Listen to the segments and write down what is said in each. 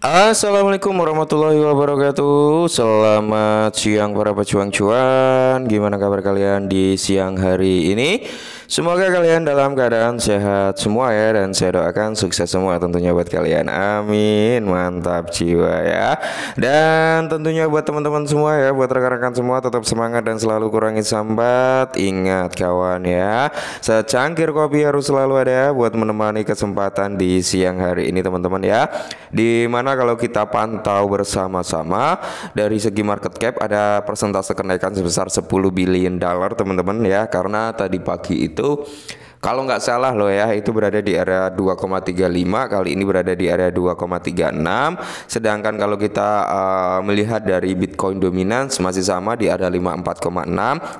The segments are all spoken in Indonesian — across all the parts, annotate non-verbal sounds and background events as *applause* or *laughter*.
Assalamualaikum warahmatullahi wabarakatuh Selamat siang para pejuang cuan Gimana kabar kalian di siang hari ini Semoga kalian dalam keadaan sehat semua ya dan saya doakan sukses semua tentunya buat kalian. Amin. Mantap jiwa ya. Dan tentunya buat teman-teman semua ya, buat rekan-rekan semua tetap semangat dan selalu kurangi sambat. Ingat kawan ya, secangkir kopi harus selalu ada ya buat menemani kesempatan di siang hari ini teman-teman ya. di mana kalau kita pantau bersama-sama dari segi market cap ada persentase kenaikan sebesar 10 billion dollar teman-teman ya karena tadi pagi itu কিন্তু Kalau nggak salah loh ya, itu berada di area 2,35, kali ini berada di area 2,36. Sedangkan kalau kita uh, melihat dari Bitcoin dominance masih sama di area 54,6,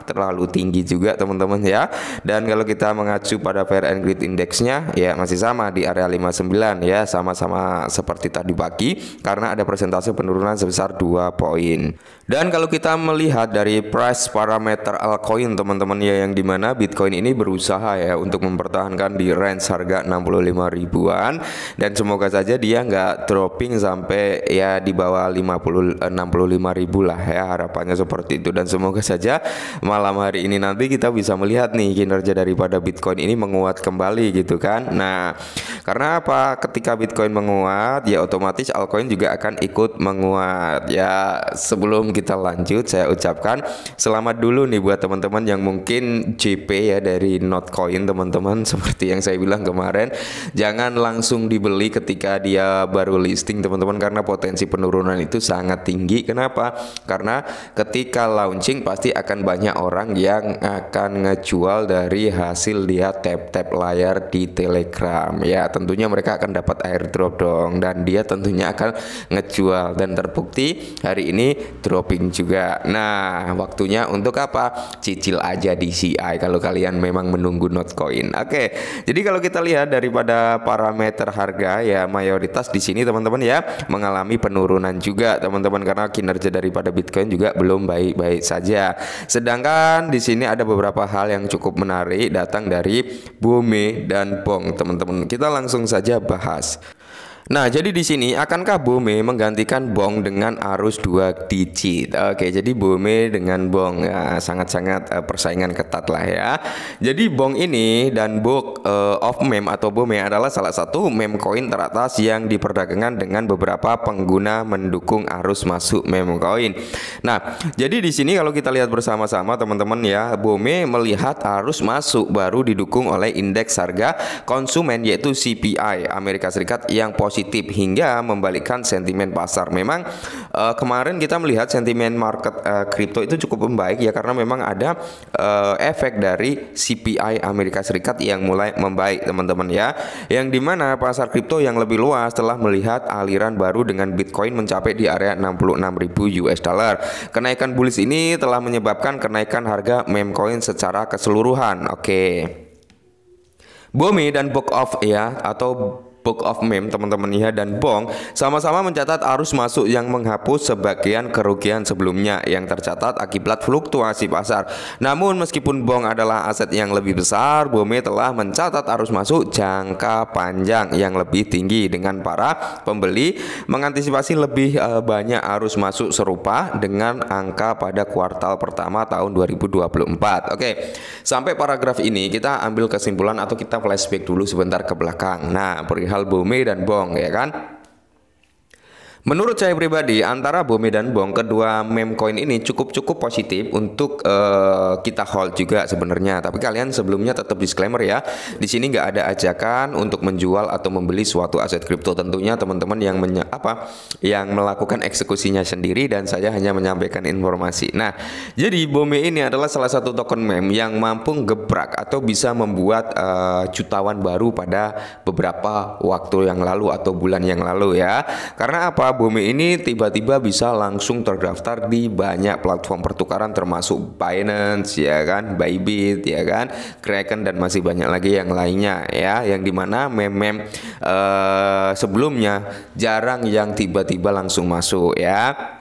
terlalu tinggi juga teman-teman ya. Dan kalau kita mengacu pada fair and greed indexnya, ya masih sama di area 59 ya, sama-sama seperti tadi pagi karena ada persentase penurunan sebesar 2 poin. Dan kalau kita melihat dari price parameter altcoin teman-teman ya yang dimana Bitcoin ini berusaha ya untuk untuk mempertahankan di range harga 65 ribuan dan semoga saja dia nggak dropping sampai ya di bawah 50 65 ribu lah ya harapannya seperti itu dan semoga saja malam hari ini nanti kita bisa melihat nih kinerja daripada Bitcoin ini menguat kembali gitu kan nah karena apa ketika Bitcoin menguat ya otomatis altcoin juga akan ikut menguat ya sebelum kita lanjut saya ucapkan selamat dulu nih buat teman-teman yang mungkin JP ya dari Notcoin teman teman-teman *laughs* seperti yang saya bilang kemarin jangan langsung dibeli ketika dia baru listing teman-teman karena potensi penurunan itu sangat tinggi kenapa karena ketika launching pasti akan banyak orang yang akan ngejual dari hasil dia tap-tap layar di Telegram ya tentunya mereka akan dapat airdrop dong dan dia tentunya akan ngejual dan terbukti hari ini dropping juga nah waktunya untuk apa cicil aja di CI kalau kalian memang menunggu notco koin. Oke, jadi kalau kita lihat daripada parameter harga ya mayoritas di sini teman-teman ya mengalami penurunan juga teman-teman karena kinerja daripada Bitcoin juga belum baik-baik saja. Sedangkan di sini ada beberapa hal yang cukup menarik datang dari Bumi dan Pong teman-teman. Kita langsung saja bahas. Nah, jadi di sini akankah Bome menggantikan Bong dengan arus dua digit? Oke, jadi Bome dengan Bong ya sangat-sangat eh, persaingan ketat lah ya. Jadi Bong ini dan book eh, of mem atau Bome adalah salah satu meme coin teratas yang diperdagangkan dengan beberapa pengguna mendukung arus masuk meme coin. Nah, jadi di sini kalau kita lihat bersama-sama teman-teman ya, Bome melihat arus masuk baru didukung oleh indeks harga konsumen yaitu CPI Amerika Serikat yang positif positif hingga membalikkan sentimen pasar. Memang uh, kemarin kita melihat sentimen market uh, itu cukup membaik ya karena memang ada uh, efek dari CPI Amerika Serikat yang mulai membaik teman-teman ya. Yang dimana pasar kripto yang lebih luas telah melihat aliran baru dengan Bitcoin mencapai di area 66.000 US dollar. Kenaikan bullish ini telah menyebabkan kenaikan harga memcoin secara keseluruhan. Oke. Okay. Bumi dan Book of ya atau Book of Mem teman-teman Iha dan Bong sama-sama mencatat arus masuk yang menghapus sebagian kerugian sebelumnya yang tercatat akibat fluktuasi pasar. Namun meskipun Bong adalah aset yang lebih besar, Bome telah mencatat arus masuk jangka panjang yang lebih tinggi dengan para pembeli mengantisipasi lebih eh, banyak arus masuk serupa dengan angka pada kuartal pertama tahun 2024. Oke. Sampai paragraf ini kita ambil kesimpulan atau kita flashback dulu sebentar ke belakang. Nah, perihal albumi dan bong ya kan Menurut saya pribadi antara Bome dan Bong kedua meme coin ini cukup-cukup positif untuk uh, kita hold juga sebenarnya. Tapi kalian sebelumnya tetap disclaimer ya. Di sini nggak ada ajakan untuk menjual atau membeli suatu aset kripto tentunya teman-teman yang menye apa yang melakukan eksekusinya sendiri dan saya hanya menyampaikan informasi. Nah, jadi Bome ini adalah salah satu token meme yang mampu gebrak atau bisa membuat uh, jutawan baru pada beberapa waktu yang lalu atau bulan yang lalu ya. Karena apa? bumi ini tiba-tiba bisa langsung terdaftar di banyak platform pertukaran termasuk Binance ya kan, Bybit ya kan, Kraken dan masih banyak lagi yang lainnya ya yang dimana memem eh, sebelumnya jarang yang tiba-tiba langsung masuk ya.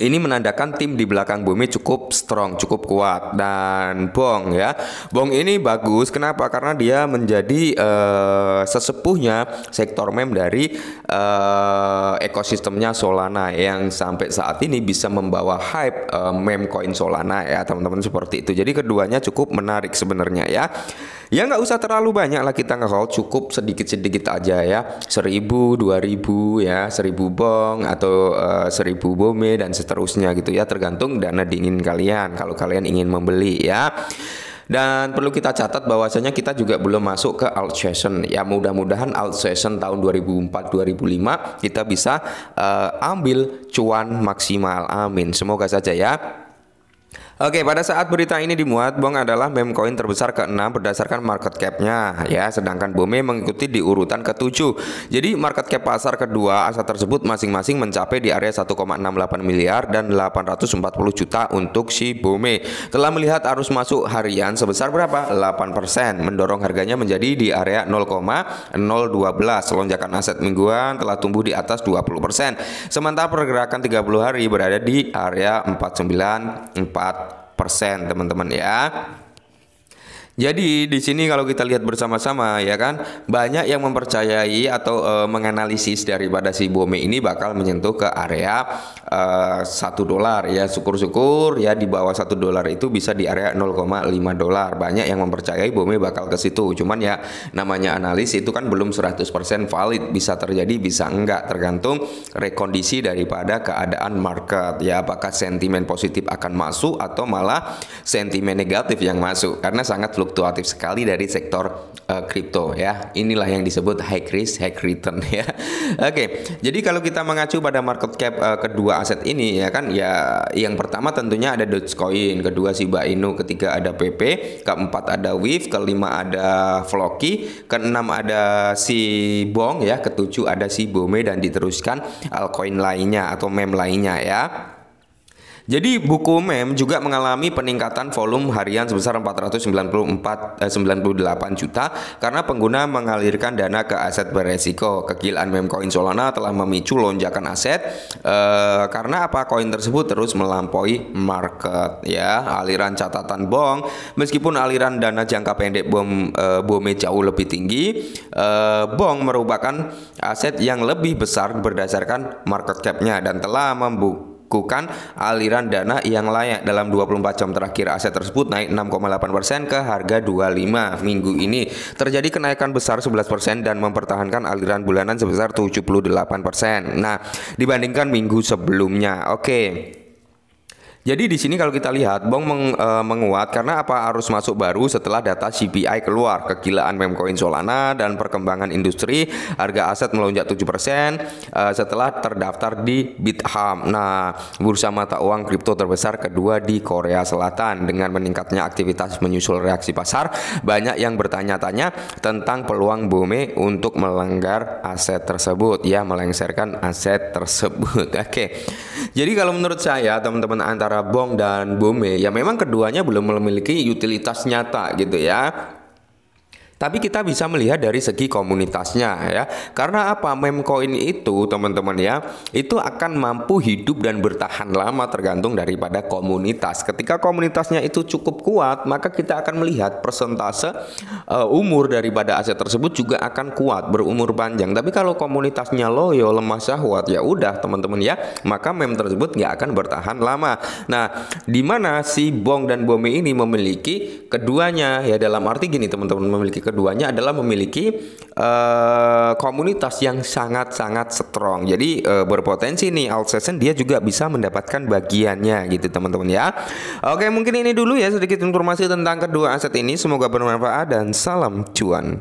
Ini menandakan tim di belakang Bumi cukup strong, cukup kuat dan Bong ya. Bong ini bagus kenapa? Karena dia menjadi uh, sesepuhnya sektor mem dari uh, ekosistemnya Solana yang sampai saat ini bisa membawa hype uh, mem coin Solana ya, teman-teman seperti itu. Jadi keduanya cukup menarik sebenarnya ya. Ya nggak usah terlalu banyak lah kita hold, cukup sedikit-sedikit aja ya. seribu, dua ribu ya, seribu bong atau uh, 1000 bome dan seterusnya seterusnya gitu ya tergantung dana dingin kalian kalau kalian ingin membeli ya. Dan perlu kita catat bahwasanya kita juga belum masuk ke alt session. Ya mudah-mudahan alt session tahun 2004-2005 kita bisa uh, ambil cuan maksimal. Amin. Semoga saja ya. Oke, pada saat berita ini dimuat, Bong adalah meme coin terbesar ke-6 berdasarkan market cap-nya ya, sedangkan Bome mengikuti di urutan ke-7. Jadi market cap pasar kedua aset tersebut masing-masing mencapai di area 1,68 miliar dan 840 juta untuk si Bome. Telah melihat arus masuk harian sebesar berapa? 8%, mendorong harganya menjadi di area 0,012. Lonjakan aset mingguan telah tumbuh di atas 20%. Sementara pergerakan 30 hari berada di area 4,94. Persen teman-teman ya. Jadi di sini kalau kita lihat bersama-sama ya kan banyak yang mempercayai atau e, menganalisis daripada si Bome ini bakal menyentuh ke area eh, satu dolar ya syukur-syukur ya di bawah satu dolar itu bisa di area 0,5 dolar banyak yang mempercayai Bome bakal ke situ cuman ya namanya analis itu kan belum 100% valid bisa terjadi bisa enggak tergantung rekondisi daripada keadaan market ya apakah sentimen positif akan masuk atau malah sentimen negatif yang masuk karena sangat fluktuatif fluktuatif sekali dari sektor eh, kripto uh, ya. Inilah yang disebut high risk, high return *laughs* ya. Oke, okay. jadi kalau kita mengacu pada market cap uh, kedua aset ini ya kan ya yang pertama tentunya ada Dogecoin, kedua Shiba Inu, ketiga ada PP, keempat ada Wave, kelima ada Floki, keenam ada si Bong ya, ketujuh ada si Bome dan diteruskan altcoin lainnya atau meme lainnya ya. Jadi buku mem juga mengalami peningkatan volume harian sebesar 494 eh, 98 juta karena pengguna mengalirkan dana ke aset beresiko. Kegilaan mem koin Solana telah memicu lonjakan aset eh, karena apa koin tersebut terus melampaui market ya. Aliran catatan bong meskipun aliran dana jangka pendek bom eh, bome jauh lebih tinggi, eh, bong merupakan aset yang lebih besar berdasarkan market cap-nya dan telah membuka kukuhkan aliran dana yang layak dalam 24 jam terakhir aset tersebut naik 6,8% ke harga 25 minggu ini terjadi kenaikan besar 11% dan mempertahankan aliran bulanan sebesar 78% nah dibandingkan minggu sebelumnya oke okay. Jadi di sini kalau kita lihat bong meng, e, menguat karena apa arus masuk baru setelah data CPI keluar, kegilaan Memcoin Solana dan perkembangan industri, harga aset melonjak 7% e, setelah terdaftar di BitHam. Nah, bursa mata uang kripto terbesar kedua di Korea Selatan dengan meningkatnya aktivitas menyusul reaksi pasar, banyak yang bertanya-tanya tentang peluang Bome untuk melenggar aset tersebut ya, melengsarkan aset tersebut. *laughs* Oke. Okay. Jadi kalau menurut saya teman-teman antara Bong dan Bome ya, ya memang keduanya belum memiliki utilitas nyata gitu ya. Tapi kita bisa melihat dari segi komunitasnya ya. Karena apa? Memcoin itu teman-teman ya, itu akan mampu hidup dan bertahan lama tergantung daripada komunitas. Ketika komunitasnya itu cukup kuat, maka kita akan melihat persentase uh, umur daripada aset tersebut juga akan kuat berumur panjang. Tapi kalau komunitasnya loyo, lemah syahwat, ya udah teman-teman ya, maka mem tersebut nggak akan bertahan lama. Nah, di mana si Bong dan Bomi ini memiliki keduanya ya dalam arti gini teman-teman memiliki keduanya adalah memiliki uh, komunitas yang sangat-sangat strong. Jadi uh, berpotensi nih Alsacian dia juga bisa mendapatkan bagiannya gitu teman-teman ya. Oke mungkin ini dulu ya sedikit informasi tentang kedua aset ini. Semoga bermanfaat dan salam cuan.